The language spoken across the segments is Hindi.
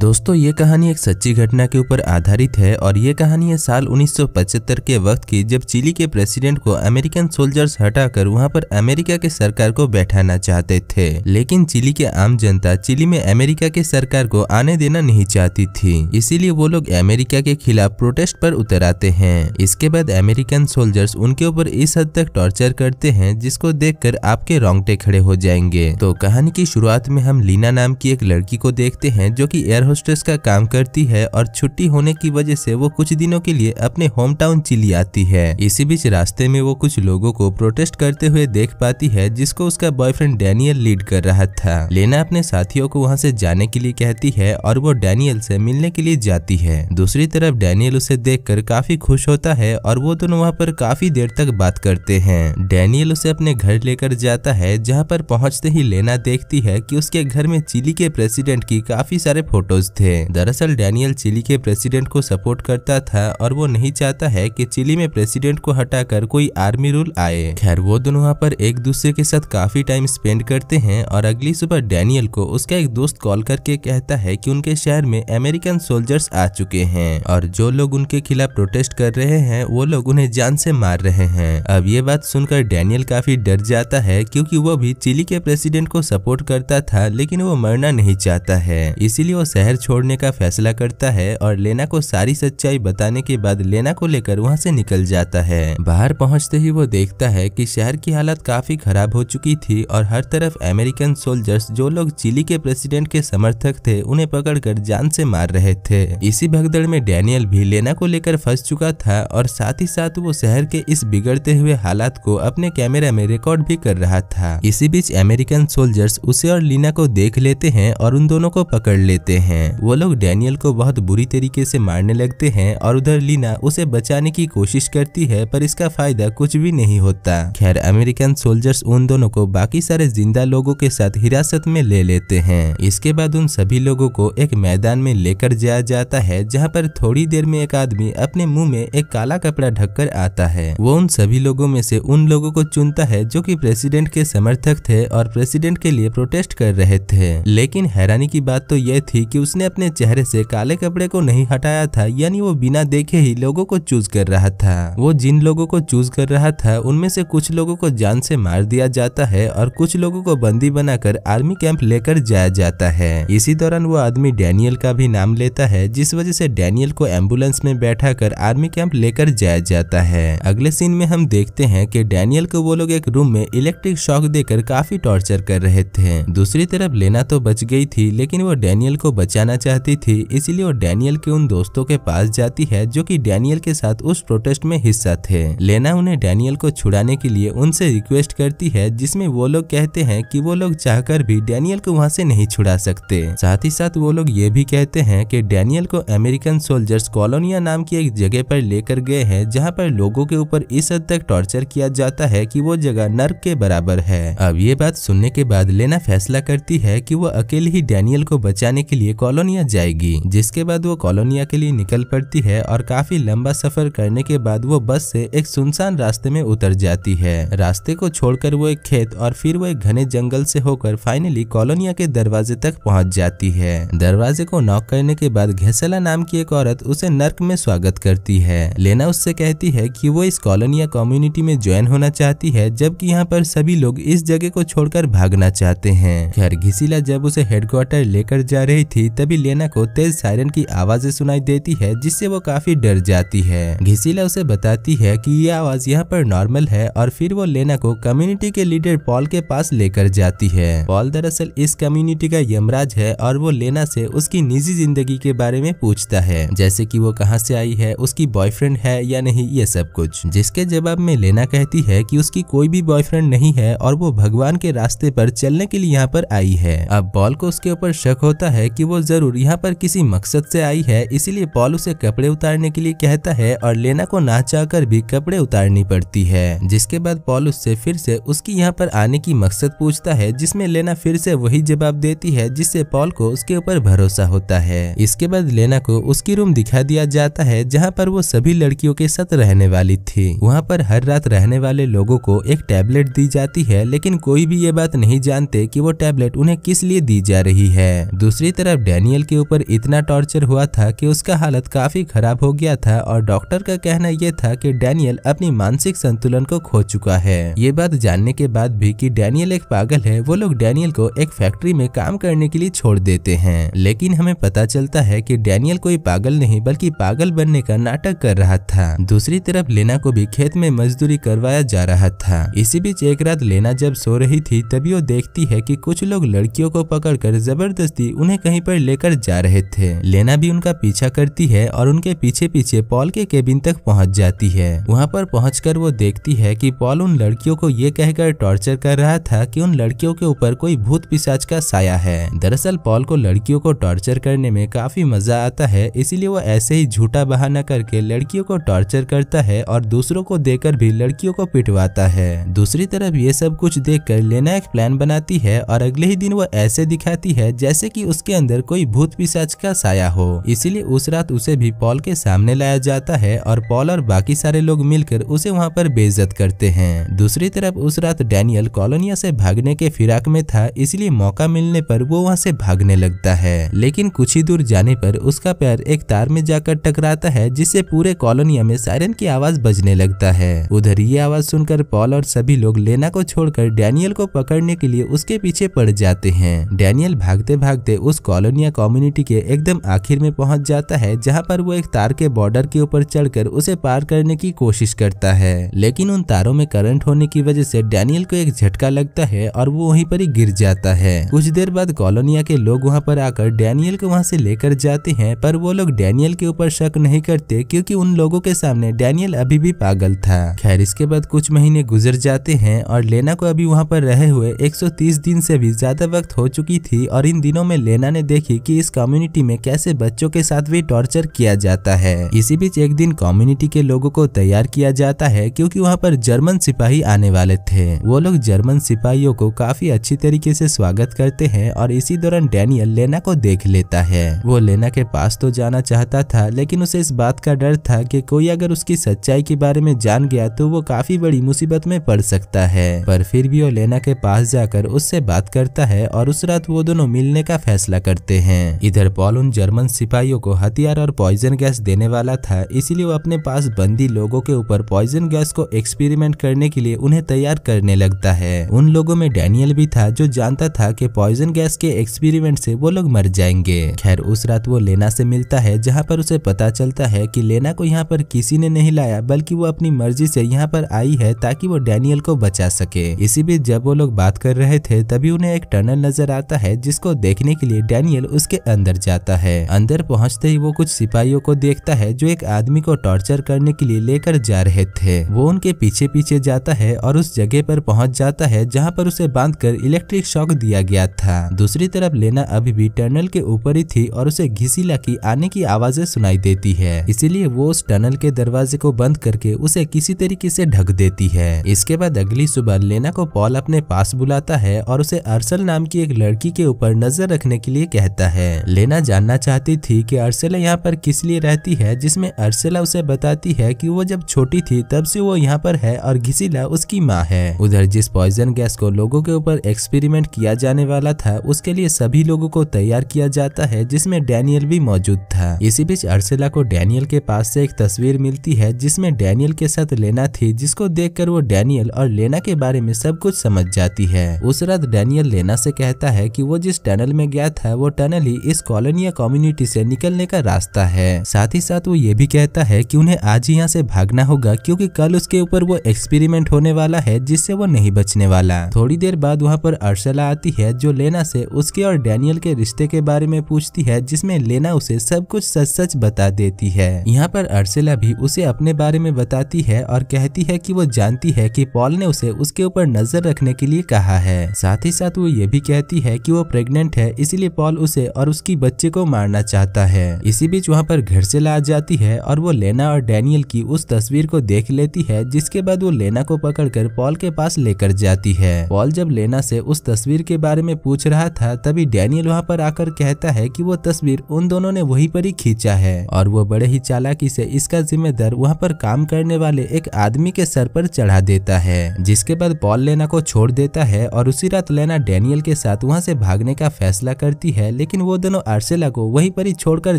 दोस्तों ये कहानी एक सच्ची घटना के ऊपर आधारित है और ये कहानी है साल 1975 के वक्त की जब चिली के प्रेसिडेंट को अमेरिकन सोल्जर्स हटाकर वहां पर अमेरिका के सरकार को बैठाना चाहते थे लेकिन चिली के आम जनता चिली में अमेरिका के सरकार को आने देना नहीं चाहती थी इसीलिए वो लोग अमेरिका के खिलाफ प्रोटेस्ट पर उतर आते हैं इसके बाद अमेरिकन सोल्जर्स उनके ऊपर इस हद तक टॉर्चर करते हैं जिसको कर आपके रोंगटे खड़े हो जाएंगे तो कहानी की शुरुआत में हम लीना नाम की एक लड़की को देखते हैं जो की एयर होस्टेस का काम करती है और छुट्टी होने की वजह से वो कुछ दिनों के लिए अपने होम टाउन चिली आती है इसी बीच रास्ते में वो कुछ लोगों को प्रोटेस्ट करते हुए देख पाती है जिसको उसका बॉयफ्रेंड डैनियल लीड कर रहा था लेना अपने साथियों को वहाँ से जाने के लिए कहती है और वो डैनियल से मिलने के लिए जाती है दूसरी तरफ डैनियल उसे देख काफी खुश होता है और वो दोनों वहाँ पर काफी देर तक बात करते हैं डैनियल उसे अपने घर लेकर जाता है जहाँ पर पहुँचते ही लेना देखती है की उसके घर में चिली के प्रेसिडेंट की काफी सारे फोटो फोटोज थे दरअसल डैनियल चिली के प्रेसिडेंट को सपोर्ट करता था और वो नहीं चाहता है कि चिली में प्रेसिडेंट को हटाकर कोई आर्मी रूल आए खैर वो दोनों वहाँ पर एक दूसरे के साथ काफी टाइम स्पेंड करते हैं और अगली सुबह डैनियल को उसका एक दोस्त कॉल करके कहता है कि उनके शहर में अमेरिकन सोल्जर्स आ चुके हैं और जो लोग उनके खिलाफ प्रोटेस्ट कर रहे हैं वो लोग उन्हें जान से मार रहे हैं अब ये बात सुनकर डैनियल काफी डर जाता है क्योंकि वो भी चिली के प्रेसिडेंट को सपोर्ट करता था लेकिन वो मरना नहीं चाहता है इसीलिए वो शहर छोड़ने का फैसला करता है और लेना को सारी सच्चाई बताने के बाद लेना को लेकर वहाँ से निकल जाता है बाहर पहुँचते ही वो देखता है की शहर की हालत काफी खराब हो चुकी थी और हर तरफ अमेरिकन सोल्जर्स जो लोग चिली के प्रेसिडेंट के समर्थक थे उन्हें पकड़कर जान से मार रहे थे इसी भगदड़ में डैनियल भी लेना को लेकर फंस चुका था और साथ ही साथ वो शहर के इस बिगड़ते हुए हालात को अपने कैमरा में रिकॉर्ड भी कर रहा था इसी बीच अमेरिकन सोल्जर्स उसे और लीना को देख लेते हैं और उन दोनों को पकड़ लेते हैं वो लोग डैनियल को बहुत बुरी तरीके से मारने लगते हैं और उधर लीना उसे बचाने की कोशिश करती है पर इसका फायदा कुछ भी नहीं होता खैर अमेरिकन सोल्जर्स उन दोनों को बाकी सारे जिंदा लोगों के साथ हिरासत में ले लेते हैं इसके बाद उन सभी लोगों को एक मैदान में लेकर जाया जाता है जहाँ पर थोड़ी देर में एक आदमी अपने मुंह में एक काला कपड़ा ढक आता है वो उन सभी लोगों में से उन लोगों को चुनता है जो कि प्रेसिडेंट के समर्थक थे और प्रेसिडेंट के लिए प्रोटेस्ट कर रहे थे लेकिन हैरानी की बात तो यह थी कि उसने अपने चेहरे से काले कपड़े को नहीं हटाया था यानी वो बिना देखे ही लोगों को चूज कर रहा था वो जिन लोगों को चूज कर रहा था उनमें से कुछ लोगों को जान से मार दिया जाता है और कुछ लोगों को बंदी बनाकर आर्मी कैंप लेकर जाया जाता है इसी दौरान वो आदमी डैनियल का भी नाम लेता है जिस वजह से डैनियल को एम्बुलेंस में बैठा कर आर्मी कैंप लेकर जाया जाता है अगले सीन में हम देखते हैं की डैनियल को वो लोग एक रूम में इलेक्ट्रिक शॉक देकर काफी टॉर्चर कर रहे थे दूसरी तरफ लेना तो बच गई थी लेकिन वो डैनियल को बचाना चाहती थी इसलिए वो डैनियल के उन दोस्तों के पास जाती है जो कि डैनियल के साथ उस प्रोटेस्ट में हिस्सा थे लेना उन्हें डैनियल को छुड़ाने के लिए उनसे रिक्वेस्ट करती है जिसमें वो लोग कहते हैं कि वो लोग चाहकर भी डैनियल को वहाँ से नहीं छुड़ा सकते साथ ही साथ वो लोग ये भी कहते हैं की डैनियल को अमेरिकन सोल्जर्स कॉलोनिया नाम की एक जगह पर लेकर गए हैं जहाँ पर लोगों के ऊपर इस हद तक टॉर्चर किया जाता है कि वो जगह नर्क के बराबर है अब ये बात सुनने के बाद लेना फैसला करती है कि वो अकेले ही डैनियल को बचाने के लिए कॉलोनिया जाएगी जिसके बाद वो कॉलोनिया के लिए निकल पड़ती है और काफी लंबा सफर करने के बाद वो बस से एक सुनसान रास्ते में उतर जाती है रास्ते को छोड़कर वो एक खेत और फिर वो एक घने जंगल से होकर फाइनली कॉलोनिया के दरवाजे तक पहुंच जाती है दरवाजे को नॉक करने के बाद घेसला नाम की एक औरत उसे नर्क में स्वागत करती है लेना उससे कहती है की वो इस कॉलोनिया कम्युनिटी में ज्वाइन होना चाहती है जबकि यहाँ पर सभी लोग इस जगह को छोड़कर भागना चाहते हैं खैर घिसीला जब उसे हेडक्वार्टर लेकर जा रही थी थी तभी लेना को तेज सायरन की आवाजें सुनाई देती है जिससे वो काफी डर जाती है घिसीला उसे बताती है कि ये आवाज यहाँ पर नॉर्मल है और फिर वो लेना को कम्युनिटी के लीडर पॉल के पास लेकर जाती है पॉल दरअसल इस कम्युनिटी का यमराज है और वो लेना से उसकी निजी जिंदगी के बारे में पूछता है जैसे की वो कहाँ से आई है उसकी बॉयफ्रेंड है या नहीं ये सब कुछ जिसके जवाब में लेना कहती है की उसकी कोई भी बॉयफ्रेंड नहीं है और वो भगवान के रास्ते पर चलने के लिए यहाँ पर आई है अब बॉल को उसके ऊपर शक होता है की वो जरूर यहाँ पर किसी मकसद से आई है इसीलिए पॉल उसे कपड़े उतारने के लिए कहता है और लेना को ना चाहकर भी कपड़े उतारनी पड़ती है जिसके बाद पॉल उससे फिर से उसकी यहाँ पर आने की मकसद पूछता है जिसमें लेना फिर से वही जवाब देती है जिससे पॉल को उसके ऊपर भरोसा होता है इसके बाद लेना को उसकी रूम दिखा दिया जाता है जहाँ पर वो सभी लड़कियों के साथ रहने वाली थी वहाँ पर हर रात रहने वाले लोगों को एक टैबलेट दी जाती है लेकिन कोई भी ये बात नहीं जानते कि वो टैबलेट उन्हें किस लिए दी जा रही है दूसरी तरफ डैनियल के ऊपर इतना टॉर्चर हुआ था कि उसका हालत काफ़ी खराब हो गया था और डॉक्टर का कहना यह था कि डैनियल अपनी मानसिक संतुलन को खो चुका है ये बात जानने के बाद भी कि डैनियल एक पागल है वो लोग डैनियल को एक फैक्ट्री में काम करने के लिए छोड़ देते हैं लेकिन हमें पता चलता है की डैनियल कोई पागल नहीं बल्कि पागल बनने का नाटक कर रहा था दूसरी तरफ लेना को भी खेत में मजदूरी करवाया जा रहा था इसी बीच एक रात लेना जब सो रही थी तभी वो देखती है की कुछ लोग लड़कियों को पकड़ जबरदस्ती उन्हें कहीं पर लेकर जा रहे थे लेना भी उनका पीछा करती है और उनके पीछे पीछे पॉल के केबिन तक पहुंच जाती है वहां पर पहुंचकर वो देखती है कि पॉल उन लड़कियों को ये कहकर टॉर्चर कर रहा था कि उन लड़कियों के ऊपर कोई भूत पिशाच का साया है दरअसल पॉल को लड़कियों को टॉर्चर करने में काफी मजा आता है इसीलिए वो ऐसे ही झूठा बहाना करके लड़कियों को टॉर्चर करता है और दूसरों को देकर भी लड़कियों को पिटवाता है दूसरी तरफ ये सब कुछ देख लेना एक प्लान बनाती है और अगले ही दिन वो ऐसे दिखाती है जैसे की उसके अंदर अंदर कोई भूत पिशाच का साया हो इसीलिए उस रात उसे भी पॉल के सामने लाया जाता है और पॉल और बाकी सारे लोग मिलकर उसे वहाँ पर बेइज्जत करते हैं दूसरी तरफ उस रात डैनियल कॉलोनिया से भागने के फिराक में था इसलिए मौका मिलने पर वो वहाँ से भागने लगता है लेकिन कुछ ही दूर जाने पर उसका पैर एक तार में जाकर टकराता है जिससे पूरे कॉलोनिया में सायरन की आवाज बजने लगता है उधर ये आवाज सुनकर पॉल और सभी लोग लेना को छोड़कर डैनियल को पकड़ने के लिए उसके पीछे पड़ जाते हैं डैनियल भागते भागते उस कॉलोनी कॉलोनिया कम्युनिटी के एकदम आखिर में पहुंच जाता है जहां पर वो एक तार के बॉर्डर के ऊपर चढ़कर उसे पार करने की कोशिश करता है लेकिन उन तारों में करंट होने की वजह से डैनियल को एक झटका लगता है और वो वहीं पर ही गिर जाता है कुछ देर बाद कॉलोनिया के लोग वहाँ पर आकर डैनियल को वहाँ से लेकर जाते हैं पर वो लोग डैनियल के ऊपर शक नहीं करते क्यूँकी उन लोगों के सामने डैनियल अभी भी पागल था खैर इसके बाद कुछ महीने गुजर जाते हैं और लेना को अभी वहाँ पर रहे हुए एक दिन से भी ज्यादा वक्त हो चुकी थी और इन दिनों में लेना ने देखी कि इस कम्युनिटी में कैसे बच्चों के साथ भी टॉर्चर किया जाता है इसी बीच एक दिन कम्युनिटी के लोगों को तैयार किया जाता है क्योंकि वहाँ पर जर्मन सिपाही आने वाले थे वो लोग जर्मन सिपाहियों को काफी अच्छी तरीके से स्वागत करते हैं और इसी दौरान डैनियल लेना को देख लेता है वो लेना के पास तो जाना चाहता था लेकिन उसे इस बात का डर था की कोई अगर उसकी सच्चाई के बारे में जान गया तो वो काफी बड़ी मुसीबत में पड़ सकता है पर फिर भी वो लेना के पास जाकर उससे बात करता है और उस रात वो दोनों मिलने का फैसला करते करते हैं इधर पॉल उन जर्मन सिपाहियों को हथियार और पॉइजन गैस देने वाला था इसीलिए वो अपने पास बंदी लोगों के ऊपर पॉइजन गैस को एक्सपेरिमेंट करने के लिए उन्हें तैयार करने लगता है उन लोगों में डैनियल भी था जो जानता था कि पॉइजन गैस के एक्सपेरिमेंट से वो लोग मर जाएंगे खैर उस रात वो लेना से मिलता है जहाँ पर उसे पता चलता है की लेना को यहाँ पर किसी ने नहीं लाया बल्कि वो अपनी मर्जी से यहाँ पर आई है ताकि वो डैनियल को बचा सके इसी बीच जब वो लोग बात कर रहे थे तभी उन्हें एक टनल नजर आता है जिसको देखने के लिए डैनियल डेनियल उसके अंदर जाता है अंदर पहुंचते ही वो कुछ सिपाहियों को देखता है जो एक आदमी को टॉर्चर करने के लिए लेकर जा रहे थे वो उनके पीछे पीछे जाता है और उस जगह पर पहुंच जाता है जहां पर उसे बांधकर इलेक्ट्रिक शॉक दिया गया था दूसरी तरफ लेना अभी भी टनल के ऊपर ही थी और उसे घिसीला की आने की आवाजें सुनाई देती है इसीलिए वो उस टनल के दरवाजे को बंद करके उसे किसी तरीके से ढक देती है इसके बाद अगली सुबह लेना को पॉल अपने पास बुलाता है और उसे अरसल नाम की एक लड़की के ऊपर नजर रखने के लिए कहता है लेना जानना चाहती थी कि अर्सेला यहाँ पर किस लिए रहती है जिसमें अर्सेला उसे बताती है कि वो जब छोटी थी तब से वो यहाँ पर है और घिसला उसकी माँ है उधर जिस पॉइजन गैस को लोगों के ऊपर एक्सपेरिमेंट किया जाने वाला था उसके लिए सभी लोगों को तैयार किया जाता है जिसमे डैनियल भी मौजूद था इसी बीच अर्सेला को डैनियल के पास से एक तस्वीर मिलती है जिसमें डैनियल के साथ लेना थी जिसको देखकर वो डैनियल और लेना के बारे में सब कुछ समझ जाती है उस रात डैनियल लेना से कहता है कि वो जिस टनल में गया था वो टनल ही इस कॉलोनी या कम्युनिटी से निकलने का रास्ता है साथ ही साथ वो ये भी कहता है कि उन्हें आज ही यहाँ से भागना होगा क्योंकि कल उसके ऊपर वो एक्सपेरिमेंट होने वाला है जिससे वो नहीं बचने वाला थोड़ी देर बाद वहाँ पर अर्सला आती है जो लेना से उसके और डैनियल के रिश्ते के बारे में पूछती है जिसमे लेना उसे सब कुछ सच सच बता देती है यहाँ पर अर्सला भी उसे अपने बारे में बताती है और कहती है की वो जानती है की पॉल ने उसे उसके ऊपर नजर रखने के लिए कहा है साथ ही साथ वो ये भी कहती है कि वो प्रेग्नेंट है इसलिए पॉल पॉल उसे और उसकी बच्चे को मारना चाहता है इसी बीच वहाँ पर घर से ला जाती है और वो लेना और डैनियल की उस तस्वीर को देख लेती है जिसके बाद वो लेना को पकड़कर पॉल के पास लेकर जाती है पॉल जब लेना से उस तस्वीर के बारे में पूछ रहा था तभी डैनियल वहाँ पर आकर कहता है की वो तस्वीर उन दोनों ने वही पर ही खींचा है और वो बड़े ही चालाकी से इसका जिम्मेदार वहाँ पर काम करने वाले एक आदमी के सर पर चढ़ा देता है जिसके बाद पॉल लेना को छोड़ देता है और उसी रात लेना डैनियल के साथ वहाँ से भागने का फैसला करती है है लेकिन वो दोनों अर्सेला को वहीं पर ही छोड़कर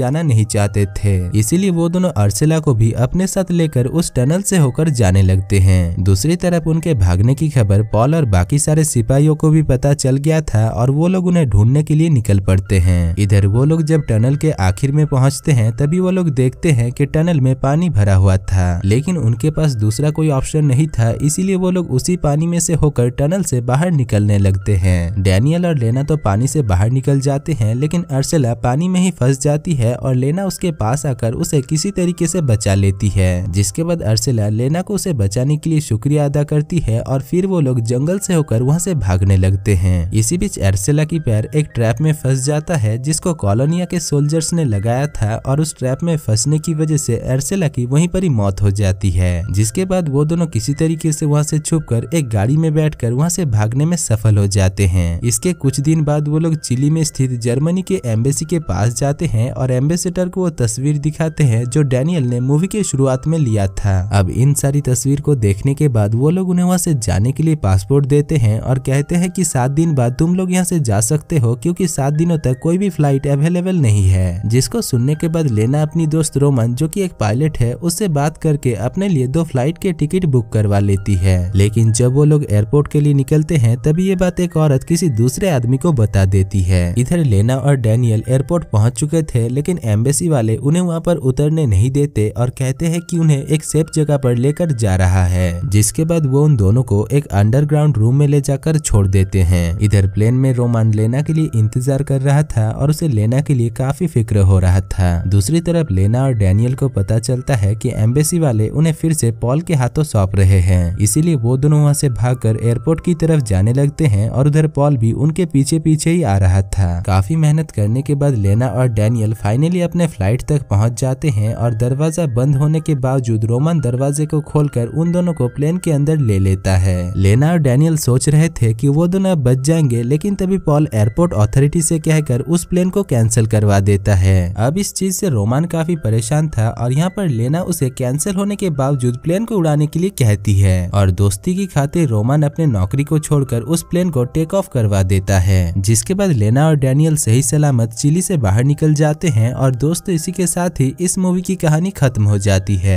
जाना नहीं चाहते थे इसीलिए वो दोनों अर्सेला को भी अपने साथ लेकर उस टनल से होकर जाने लगते हैं दूसरी तरफ उनके भागने की खबर पॉल और बाकी सारे सिपाहियों को भी पता चल गया था और वो लोग उन्हें ढूंढने के लिए निकल पड़ते हैं इधर वो लोग जब टनल के आखिर में पहुँचते हैं तभी वो लोग देखते हैं की टनल में पानी भरा हुआ था लेकिन उनके पास दूसरा कोई ऑप्शन नहीं था इसीलिए वो लोग उसी पानी में से होकर टनल से बाहर निकलने लगते हैं डैनियल और लेना तो पानी से बाहर निकल जाते जाते हैं लेकिन अर्सला पानी में ही फंस जाती है और लेना उसके पास आकर उसे किसी तरीके से बचा लेती है जिसके बाद अर्सला लेना को उसे बचाने के लिए शुक्रिया अदा करती है और फिर वो लोग जंगल से होकर वहाँ से भागने लगते हैं इसी बीच अर्सेला की पैर एक ट्रैप में फंस जाता है जिसको कॉलोनिया के सोल्जर्स ने लगाया था और उस ट्रैप में फंसने की वजह से अर्सेला की वहीं पर ही मौत हो जाती है जिसके बाद वो दोनों किसी तरीके से वहाँ से छुप कर एक गाड़ी में बैठ कर वहाँ से भागने में सफल हो जाते हैं इसके कुछ दिन बाद वो लोग चिली में स्थित जर्मनी के एम्बेसी के पास जाते हैं और एम्बेसिडर को वो तस्वीर दिखाते हैं जो डैनियल ने मूवी के शुरुआत में लिया था अब इन सारी तस्वीर को देखने के बाद वो लोग उन्हें वहाँ से जाने के लिए पासपोर्ट देते हैं और कहते हैं कि सात दिन बाद तुम लोग यहाँ से जा सकते हो क्योंकि सात दिनों तक कोई भी फ्लाइट अवेलेबल नहीं है जिसको सुनने के बाद लेना अपनी दोस्त रोमन जो की एक पायलट है उससे बात करके अपने लिए दो फ्लाइट के टिकट बुक करवा लेती है लेकिन जब वो लोग एयरपोर्ट के लिए निकलते हैं तभी ये बात एक औरत किसी दूसरे आदमी को बता देती है इधर लेना और डैनियल एयरपोर्ट पहुंच चुके थे लेकिन एम्बेसी वाले उन्हें वहां पर उतरने नहीं देते और कहते हैं कि उन्हें एक सेफ जगह पर लेकर जा रहा है जिसके बाद वो उन दोनों को एक अंडरग्राउंड रूम में ले जाकर छोड़ देते हैं इधर प्लेन में रोमान लेना के लिए इंतजार कर रहा था और उसे लेना के लिए काफी फिक्र हो रहा था दूसरी तरफ लेना और डैनियल को पता चलता है की एम्बेसी वाले उन्हें फिर से पॉल के हाथों सौंप रहे हैं इसीलिए वो दोनों वहाँ से भाग एयरपोर्ट की तरफ जाने लगते है और उधर पॉल भी उनके पीछे पीछे ही आ रहा था काफ़ी मेहनत करने के बाद लेना और डैनियल फाइनली अपने फ्लाइट तक पहुंच जाते हैं और दरवाज़ा बंद होने के बावजूद रोमन दरवाजे को खोलकर उन दोनों को प्लेन के अंदर ले लेता है लेना और डैनियल सोच रहे थे कि वो दोनों अब बच जाएंगे लेकिन तभी पॉल एयरपोर्ट अथॉरिटी से कहकर उस प्लेन को कैंसिल करवा देता है अब इस चीज से रोमान काफी परेशान था और यहाँ पर लेना उसे कैंसिल होने के बावजूद प्लेन को उड़ाने के लिए कहती है और दोस्ती की खातिर रोमान अपने नौकरी को छोड़कर उस प्लेन को टेक ऑफ करवा देता है जिसके बाद लेना और डैनियल डेनियल सही सलामत चिली से बाहर निकल जाते हैं और दोस्तों इसी के साथ ही इस मूवी की कहानी खत्म हो जाती है